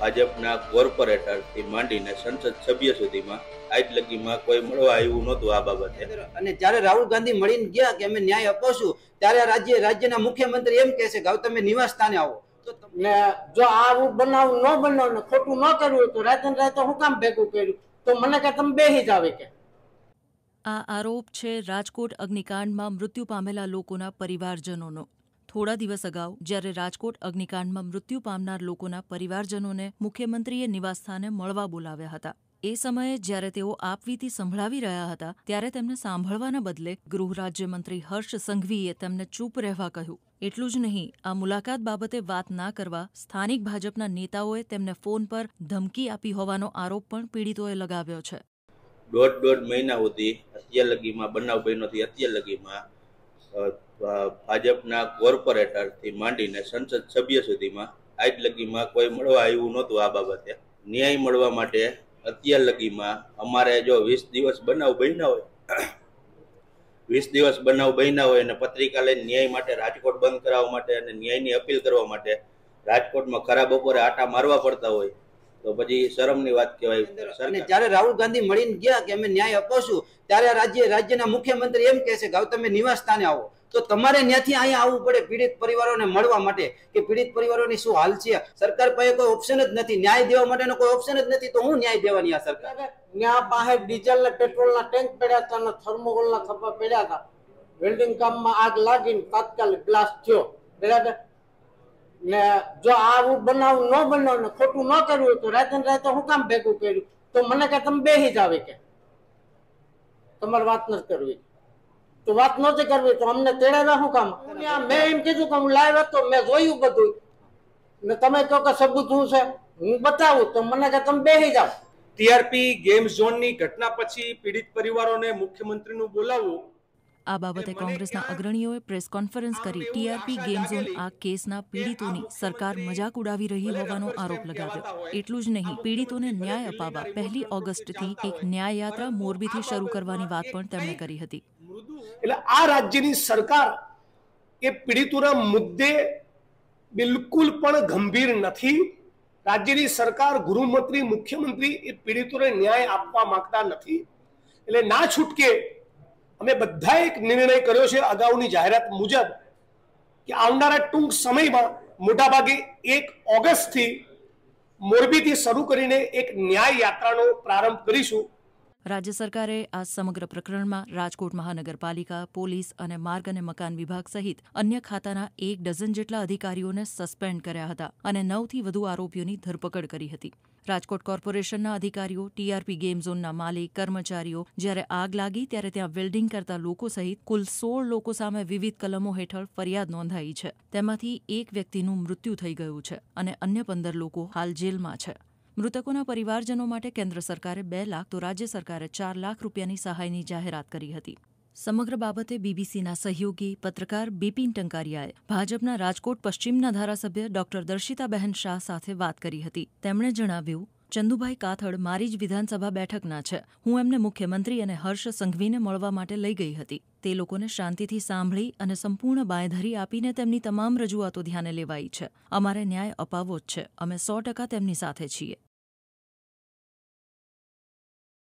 ભાજપના કોર્પોરેટરથી માંડીને સંસદ સભ્ય સુધીમાં આજ લગીમાં કોઈ મળવા આવ્યું નહોતું આ બાબતે અને જ્યારે રાહુલ ગાંધી મળીને ગયા કે અમે ન્યાય અપાવશું ત્યારે રાજ્ય રાજ્યના મુખ્યમંત્રી એમ કહે છે કે તમે નિવાસ સ્થાને આવો ને જો આવું બનાવું ન બનાવ ને ખોટું ન કરવું તો રાજન રાય હું કામ ભેગું કર્યું તો મને કે તમે બેહી જ આવે કે આ આરોપ છે રાજકોટ અગ્નિકાંડમાં મૃત્યુ પામેલા લોકોના પરિવારજનોનો થોડા દિવસ અગાઉ જ્યારે રાજકોટ અગ્નિકાંડમાં મૃત્યુ પામનાર લોકોના પરિવારજનોને મુખ્યમંત્રીએ નિવાસસ્થાને મળવા બોલાવ્યા હતા એ સમયે જ્યારે તેઓ આપવીતી સંભળાવી રહ્યા હતા ત્યારે તેમને સાંભળવાના બદલે ગૃહ રાજ્યમંત્રી હર્ષ સંઘવીએ તેમને ચૂપ રહેવા કહ્યું એટલું જ નહીં આ મુલાકાત બાબતે વાત ના કરવા સ્થાનિક ભાજપના નેતાઓએ તેમને ફોન પર ધમકી આપી હોવાનો આરોપ પણ પીડિતોએ લગાવ્યો છે દોઢ દોઢ મહિના સુધી અત્યાર લગીમાં બનાવ બન્યો અત્યાર લગીમાં ભાજપના કોર્પોરેટરથી માંડીને સંસદ સભ્ય સુધીમાં આજ લગીમાં કોઈ મળવા આવ્યું નહોતું આ બાબતે ન્યાય મળવા માટે અત્યાર લગીમાં અમારે જો વીસ દિવસ બનાવ બન્યા હોય વીસ દિવસ બનાવ બન્યા હોય અને પત્રિકા લઈને ન્યાય માટે રાજકોટ બંધ કરાવવા માટે અને ન્યાયની અપીલ કરવા માટે રાજકોટમાં ખરા બપોરે આટા મારવા પડતા હોય તો પછી શરમની વાત કહેવાય અને જ્યારે રાહુલ ગાંધી મળીને ગયા કે અમે ન્યાય અપાવશું ત્યારે રાજ્ય રાજ્યના મુખ્યમંત્રી એમ કહે કે તમે નિવાસ સ્થાને આવો તો તમારે ત્યાંથી અહીંયા આવવું પડે પીડિત પરિવારોને મળવા માટે કે પીડિત પરિવારોની શું હાલ છે સરકાર પાસે કોઈ ઓપ્શન જ નથી ન્યાય દેવા માટેનો કોઈ ઓપ્શન જ નથી તો હું ન્યાય દેવાની આ સરકાર ત્યાં પાસે ડીઝલ ને પેટ્રોલ ના ટેન્ક પડ્યા હતા અને થર્મોકોલ ના ખભા પડ્યા હતા વેલ્ડિંગ કામમાં આગ લાગીને તાત્કાલિક બ્લાસ્ટ થયો બરાબર ને જો આવું બનાવ ન બનાવ ને ખોટું ન કરવું તો રાતે રાતે હું કામ ભેગું કર્યું તો મને કે તમે બેહી જ આવે કે તમારી વાત નથી કરવી કે વાત નહોતી કરવી તો અમને તેડાવ્યા શું કામ મેં એમ કીધું કે હું લાઈવ હતો મેં જોયું બધું ને તમે કહો કે સબૂત શું છે હું બતાવું તો મને કે તમે બેસી જાઓ ટીઆરપી ગેમ ઝોનની ઘટના પછી પીડિત પરિવારોને મુખ્યમંત્રીનું બોલાવવું આ બાબતે કોંગ્રેસના અગ્રણીઓએ પ્રેસ કોન્ફરન્સ કરી ટીઆરપી ગેમ ઝોન આ કેસના પીડિતોની સરકાર મજાક ઉડાવી રહી હોવાનો આરોપ લગાવ્યો એટલું જ નહીં પીડિતોને ન્યાય અપાવવા પહેલી ઓગસ્ટથી એક ન્યાય યાત્રા મોરબીથી શરૂ કરવાની વાત પણ તેમણે કરી હતી એટલે આ રાજ્યની સરકાર એ પીડિતોના મુદ્દે બિલકુલ પણ ગંભીર નથી રાજ્યની સરકાર ગૃહમંત્રી મુખ્યમંત્રી એ પીડિતોને ન્યાય આપવા માંગતા નથી એટલે ના છૂટકે અમે બધા એક નિર્ણય કર્યો છે અગાઉની જાહેરાત મુજબ કે આવનારા ટૂંક સમયમાં મોટાભાગે એક ઓગસ્ટથી મોરબીથી શરૂ કરીને એક ન્યાય યાત્રાનો પ્રારંભ કરીશું રાજ્ય સરકારે આ સમગ્ર પ્રકરણમાં રાજકોટ મહાનગરપાલિકા પોલીસ અને માર્ગ અને મકાન વિભાગ સહિત અન્ય ખાતાના એક ડઝન જેટલા અધિકારીઓને સસ્પેન્ડ કર્યા હતા અને નવથી વધુ આરોપીઓની ધરપકડ કરી હતી રાજકોટ કોર્પોરેશનના અધિકારીઓ ટીઆરપી ગેમ ઝોનના માલિક કર્મચારીઓ જ્યારે આગ લાગી ત્યારે ત્યાં વેલ્ડિંગ કરતા લોકો સહિત કુલ સોળ લોકો સામે વિવિધ કલમો હેઠળ ફરિયાદ નોંધાઈ છે તેમાંથી એક વ્યક્તિનું મૃત્યુ થઈ ગયું છે અને અન્ય પંદર લોકો હાલ જેલમાં છે મૃતકોના પરિવારજનો માટે કેન્દ્ર સરકારે બે લાખ તો રાજ્ય સરકારે ચાર લાખ રૂપિયાની સહાયની જાહેરાત કરી હતી સમગ્ર બાબતે બીબીસીના સહયોગી પત્રકાર બિપિન ટંકારિયાએ ભાજપના રાજકોટ પશ્ચિમના ધારાસભ્ય ડોક્ટર દર્શિતાબહેન શાહ સાથે વાત કરી હતી તેમણે જણાવ્યું ચંદુભાઈ કાથડ મારી જ વિધાનસભા બેઠકના છે હું એમને મુખ્યમંત્રી અને હર્ષ સંઘવીને મળવા માટે લઈ ગઈ હતી તે લોકોને શાંતિથી સાંભળી અને સંપૂર્ણ બાંયધરી આપીને તેમની તમામ રજૂઆતો ધ્યાને લેવાઈ છે અમારે ન્યાય અપાવવો જ છે અમે સો ટકા તેમની સાથે છીએ